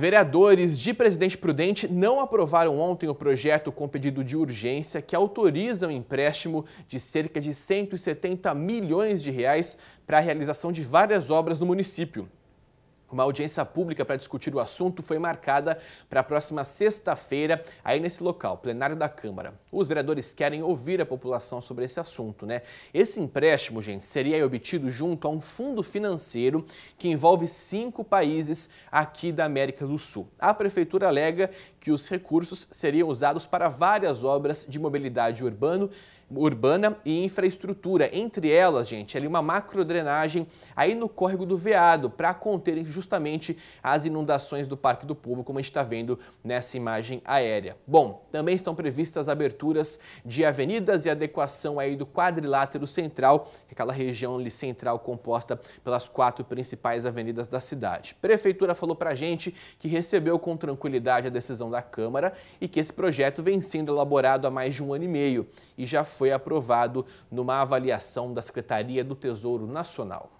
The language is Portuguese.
vereadores de Presidente Prudente não aprovaram ontem o projeto com pedido de urgência que autoriza um empréstimo de cerca de 170 milhões de reais para a realização de várias obras no município. Uma audiência pública para discutir o assunto foi marcada para a próxima sexta-feira, aí nesse local, plenário da Câmara. Os vereadores querem ouvir a população sobre esse assunto, né? Esse empréstimo, gente, seria obtido junto a um fundo financeiro que envolve cinco países aqui da América do Sul. A prefeitura alega que os recursos seriam usados para várias obras de mobilidade urbano urbana e infraestrutura, entre elas, gente, ali uma macrodrenagem aí no córrego do Veado para conter justamente as inundações do Parque do Povo, como a gente está vendo nessa imagem aérea. Bom, também estão previstas aberturas de avenidas e adequação aí do quadrilátero central, é aquela região ali central composta pelas quatro principais avenidas da cidade. Prefeitura falou para a gente que recebeu com tranquilidade a decisão da Câmara e que esse projeto vem sendo elaborado há mais de um ano e meio e já foi aprovado numa avaliação da Secretaria do Tesouro Nacional.